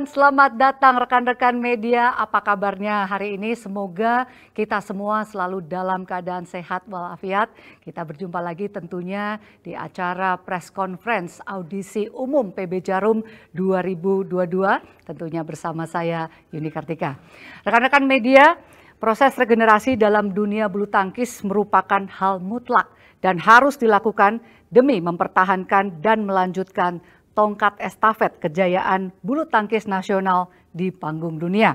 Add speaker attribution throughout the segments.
Speaker 1: dan selamat datang rekan-rekan media. Apa kabarnya hari ini? Semoga kita semua selalu dalam keadaan sehat walafiat. Kita berjumpa lagi tentunya di acara press conference audisi umum PB Jarum 2022. Tentunya bersama saya Yuni Kartika. Rekan-rekan media, proses regenerasi dalam dunia bulu tangkis merupakan hal mutlak dan harus dilakukan demi mempertahankan dan melanjutkan tongkat estafet kejayaan bulu tangkis nasional di panggung dunia.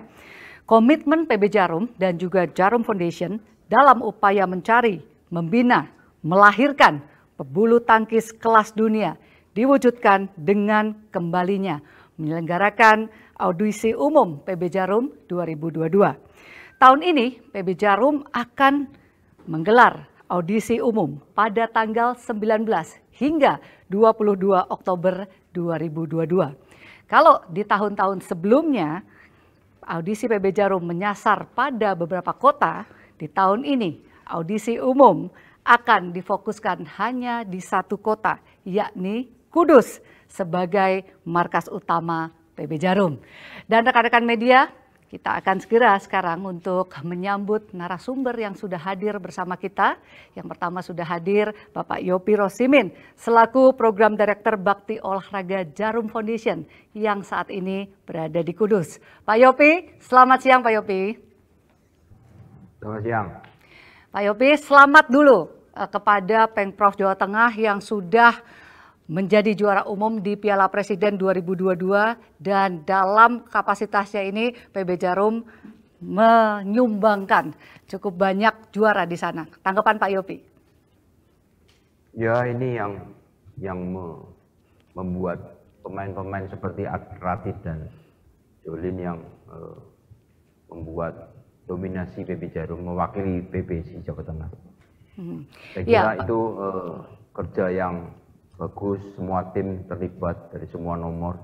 Speaker 1: Komitmen PB Jarum dan juga Jarum Foundation dalam upaya mencari, membina, melahirkan pebulu tangkis kelas dunia diwujudkan dengan kembalinya menyelenggarakan audisi umum PB Jarum 2022. Tahun ini PB Jarum akan menggelar audisi umum pada tanggal 19 hingga 22 Oktober 2022. Kalau di tahun-tahun sebelumnya audisi PB Jarum menyasar pada beberapa kota, di tahun ini audisi umum akan difokuskan hanya di satu kota, yakni Kudus sebagai markas utama PB Jarum. Dan rekan-rekan media, kita akan segera sekarang untuk menyambut narasumber yang sudah hadir bersama kita. Yang pertama sudah hadir Bapak Yopi Rosimin selaku Program Direktur Bakti Olahraga Jarum Foundation yang saat ini berada di Kudus. Pak Yopi, selamat siang Pak Yopi. Selamat siang. Pak Yopi, selamat dulu eh, kepada Pengprov Jawa Tengah yang sudah menjadi juara umum di Piala Presiden 2022 dan dalam kapasitasnya ini PB Jarum menyumbangkan cukup banyak juara di sana. Tanggapan Pak Yopi?
Speaker 2: Ya ini yang yang me, membuat pemain-pemain seperti Ratib dan Jolin yang e, membuat dominasi PB Jarum mewakili PBC Jawa Tengah. Hmm. Saya kira ya. itu e, kerja yang bagus semua tim terlibat dari semua nomor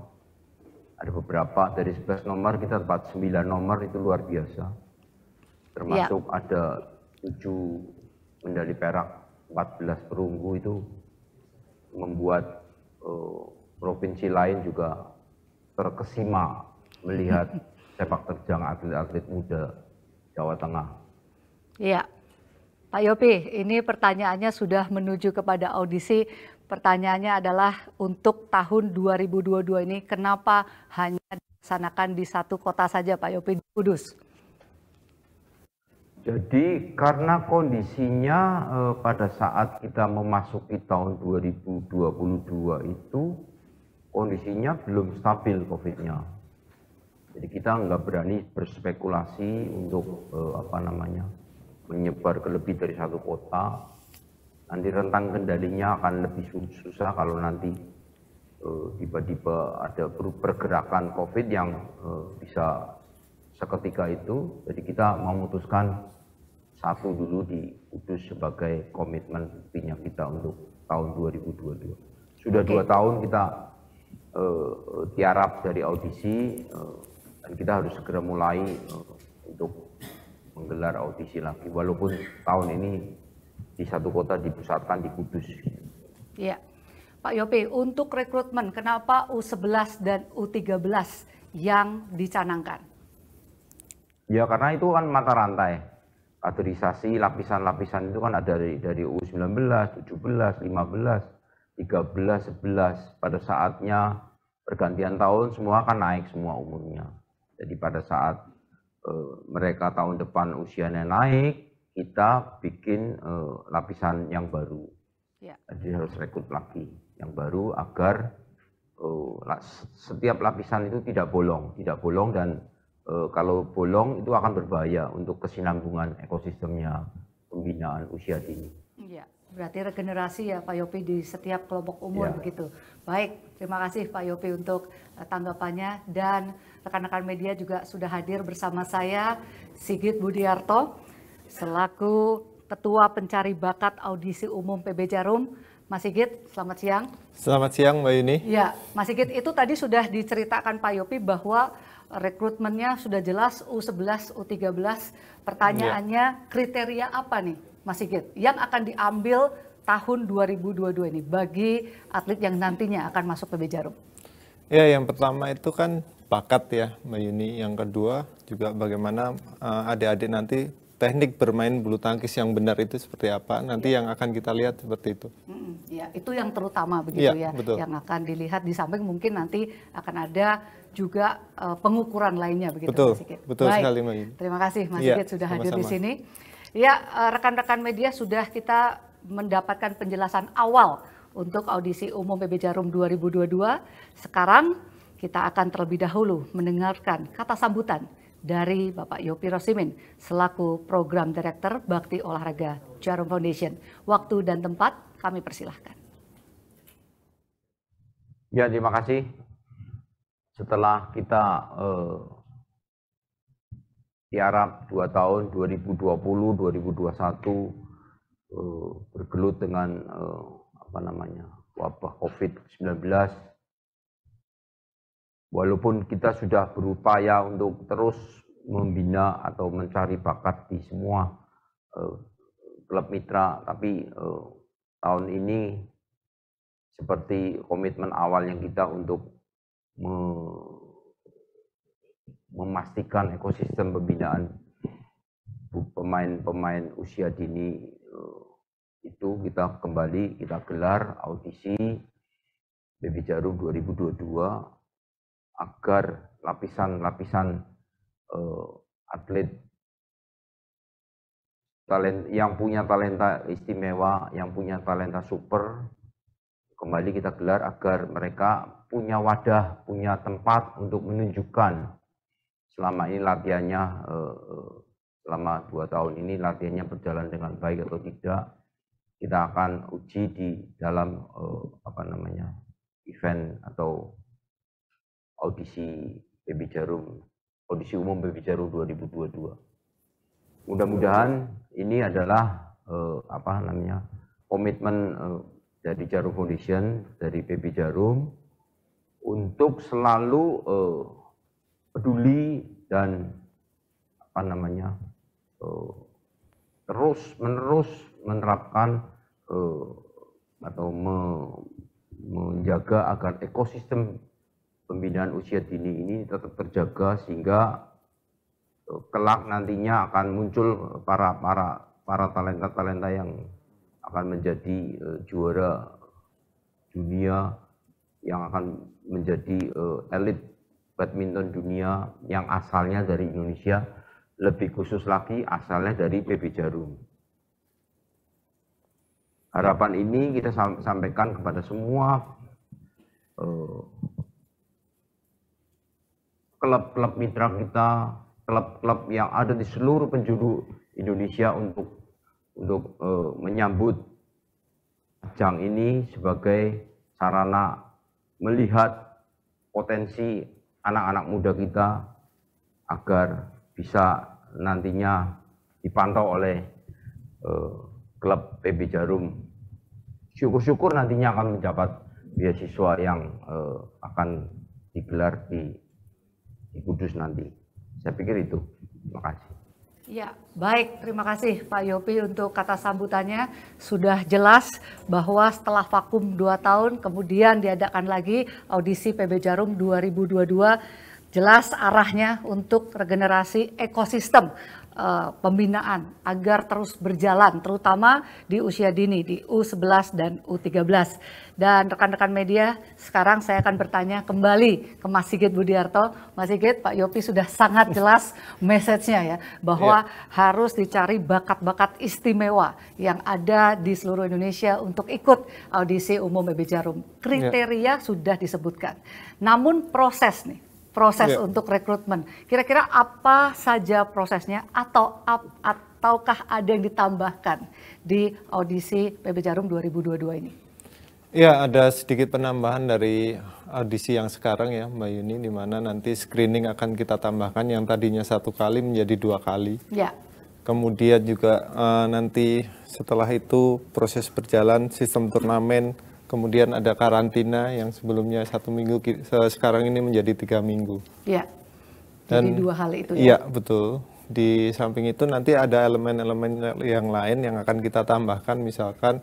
Speaker 2: ada beberapa dari 11 nomor kita dapat 9 nomor itu luar biasa termasuk ya. ada 7 medali perak 14 perunggu itu membuat uh, provinsi lain juga terkesima melihat sepak terjang atlet-atlet muda Jawa Tengah.
Speaker 1: Iya. Pak Yopi, ini pertanyaannya sudah menuju kepada audisi pertanyaannya adalah untuk tahun 2022 ini kenapa hanya dilaksanakan di satu kota saja Pak Yopi di Kudus?
Speaker 2: Jadi karena kondisinya eh, pada saat kita memasuki tahun 2022 itu kondisinya belum stabil COVID-nya. Jadi kita nggak berani berspekulasi untuk eh, apa namanya menyebar ke lebih dari satu kota nanti rentang kendalinya akan lebih susah kalau nanti eh, tiba-tiba uh, ada pergerakan COVID yang uh, bisa seketika itu. Jadi kita memutuskan satu dulu di Kudus sebagai komitmen punya kita untuk tahun 2022. Sudah okay. dua tahun kita uh, tiarap dari audisi uh, dan kita harus segera mulai uh, untuk menggelar audisi lagi. Walaupun tahun ini di satu kota dipusatkan di Kudus.
Speaker 1: Iya. Pak Yopi, untuk rekrutmen, kenapa U11 dan U13 yang dicanangkan?
Speaker 2: Ya karena itu kan mata rantai. Kaderisasi lapisan-lapisan itu kan ada dari, dari U19, 17, 15, 13, 11. Pada saatnya pergantian tahun semua akan naik semua umurnya. Jadi pada saat e, mereka tahun depan usianya naik, kita bikin uh, lapisan yang baru. Ya. Jadi harus rekrut lagi yang baru agar uh, setiap lapisan itu tidak bolong, tidak bolong dan uh, kalau bolong itu akan berbahaya untuk kesinambungan ekosistemnya pembinaan usia dini.
Speaker 1: Ya. Berarti regenerasi ya Pak Yopi di setiap kelompok umur ya. begitu. Baik, terima kasih Pak Yopi untuk tanggapannya dan rekan-rekan media juga sudah hadir bersama saya Sigit Budiarto selaku Ketua Pencari Bakat Audisi Umum PB Jarum. Mas Sigit, selamat siang.
Speaker 3: Selamat siang Mbak Yuni.
Speaker 1: Ya, Mas Sigit itu tadi sudah diceritakan Pak Yopi bahwa rekrutmennya sudah jelas U11, U13. Pertanyaannya ya. kriteria apa nih Mas Sigit yang akan diambil tahun 2022 ini bagi atlet yang nantinya akan masuk PB Jarum?
Speaker 3: Ya, yang pertama itu kan bakat ya Mbak Yuni. Yang kedua juga bagaimana adik eh, adik-adik nanti teknik bermain bulu tangkis yang benar itu seperti apa nanti ya. yang akan kita lihat seperti itu.
Speaker 1: Ya itu yang terutama begitu ya, ya betul. yang akan dilihat di samping mungkin nanti akan ada juga uh, pengukuran lainnya begitu betul, Mas Sikit. Betul Baik. sekali Mbak. Terima kasih Mas ya, Sikit sudah sama -sama. hadir di sini. Ya eh, rekan-rekan media sudah kita mendapatkan penjelasan awal untuk audisi umum PB Jarum 2022. Sekarang kita akan terlebih dahulu mendengarkan kata sambutan dari Bapak Yopi Rosimin selaku Program Direktur Bakti Olahraga Jarum Foundation. Waktu dan tempat kami persilahkan.
Speaker 2: Ya, terima kasih. Setelah kita eh, tiarap 2 tahun 2020-2021 eh, bergelut dengan eh, apa namanya wabah COVID-19 walaupun kita sudah berupaya untuk terus membina atau mencari bakat di semua uh, klub mitra, tapi uh, tahun ini seperti komitmen awal yang kita untuk me memastikan ekosistem pembinaan pemain-pemain usia dini uh, itu kita kembali kita gelar audisi Baby Jarum 2022 agar lapisan-lapisan uh, atlet talent yang punya talenta istimewa, yang punya talenta super kembali kita gelar agar mereka punya wadah, punya tempat untuk menunjukkan selama ini latihannya uh, selama dua tahun ini latihannya berjalan dengan baik atau tidak kita akan uji di dalam uh, apa namanya event atau audisi PB Jarum, audisi umum PB Jarum 2022. Mudah-mudahan ini adalah eh, apa namanya komitmen eh, dari Jarum Foundation, dari PB Jarum untuk selalu eh, peduli dan apa namanya eh, terus menerus menerapkan eh, atau me, menjaga agar ekosistem pembinaan usia dini ini tetap terjaga sehingga eh, kelak nantinya akan muncul para para para talenta talenta yang akan menjadi eh, juara dunia yang akan menjadi eh, elit badminton dunia yang asalnya dari Indonesia lebih khusus lagi asalnya dari PB Jarum. Harapan ini kita sampaikan kepada semua klub-klub mitra kita, klub-klub yang ada di seluruh penjuru Indonesia untuk untuk uh, menyambut ajang ini sebagai sarana melihat potensi anak-anak muda kita agar bisa nantinya dipantau oleh uh, klub PB Jarum. Syukur-syukur nantinya akan mendapat beasiswa yang uh, akan digelar di Kudus nanti. Saya pikir itu. Terima kasih.
Speaker 1: Ya, baik. Terima kasih Pak Yopi untuk kata sambutannya. Sudah jelas bahwa setelah vakum 2 tahun, kemudian diadakan lagi audisi PB Jarum 2022. Jelas arahnya untuk regenerasi ekosistem uh, pembinaan agar terus berjalan terutama di usia dini di U11 dan U13. Dan rekan-rekan media, sekarang saya akan bertanya kembali ke Mas Sigit Budiarto. Mas Sigit, Pak Yopi sudah sangat jelas message-nya ya bahwa yeah. harus dicari bakat-bakat istimewa yang ada di seluruh Indonesia untuk ikut audisi umum BB e Jarum. Iya. Kriteria yeah. sudah disebutkan. Namun proses nih proses yeah. untuk rekrutmen. Kira-kira apa saja prosesnya atau ap, ataukah ada yang ditambahkan di audisi PB Jarum 2022 ini?
Speaker 3: Ya, ada sedikit penambahan dari audisi yang sekarang ya, Mbak Yuni, di mana nanti screening akan kita tambahkan yang tadinya satu kali menjadi dua kali. Ya. Kemudian juga uh, nanti setelah itu proses berjalan sistem turnamen kemudian ada karantina yang sebelumnya satu minggu sekarang ini menjadi tiga minggu.
Speaker 1: Iya. Dan jadi dua hal itu. Ya? Iya ya,
Speaker 3: betul. Di samping itu nanti ada elemen-elemen yang lain yang akan kita tambahkan, misalkan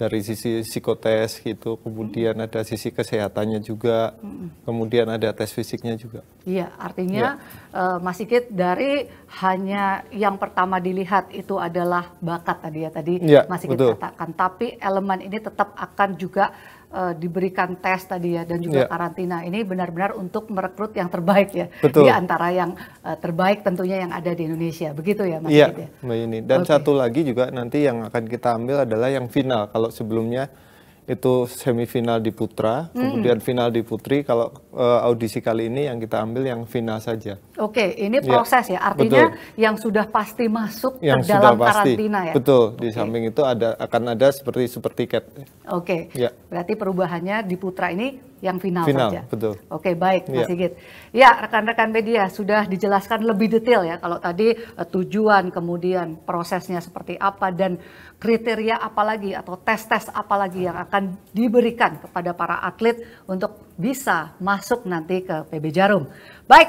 Speaker 3: dari sisi psikotes gitu, kemudian hmm. ada sisi kesehatannya juga, hmm. kemudian ada tes fisiknya juga.
Speaker 1: Iya, artinya ya. uh, Mas Sikit dari hanya yang pertama dilihat itu adalah bakat tadi ya tadi ya, Mas Sikit katakan, tapi elemen ini tetap akan juga uh, diberikan tes tadi ya dan juga yeah. karantina ini benar-benar untuk merekrut yang terbaik ya Betul. di antara yang uh, terbaik tentunya yang ada di Indonesia begitu ya Mas yeah,
Speaker 3: Iya, ya? Mbak Dan okay. satu lagi juga nanti yang akan kita ambil adalah yang final kalau sebelumnya itu semifinal di putra, hmm. kemudian final di putri. Kalau uh, audisi kali ini yang kita ambil yang final saja.
Speaker 1: Oke, ini ya. proses ya. ya. Artinya Betul. yang sudah pasti masuk yang ke dalam sudah pasti. karantina ya. Betul.
Speaker 3: Okay. Di samping itu ada akan ada seperti super tiket. Oke. Ya.
Speaker 1: Berarti perubahannya di putra ini yang final, final saja. Betul. Oke, baik Mas yeah. Ya, rekan-rekan media sudah dijelaskan lebih detail ya kalau tadi eh, tujuan kemudian prosesnya seperti apa dan kriteria apa lagi atau tes-tes apa lagi yang akan diberikan kepada para atlet untuk bisa masuk nanti ke PB Jarum. Baik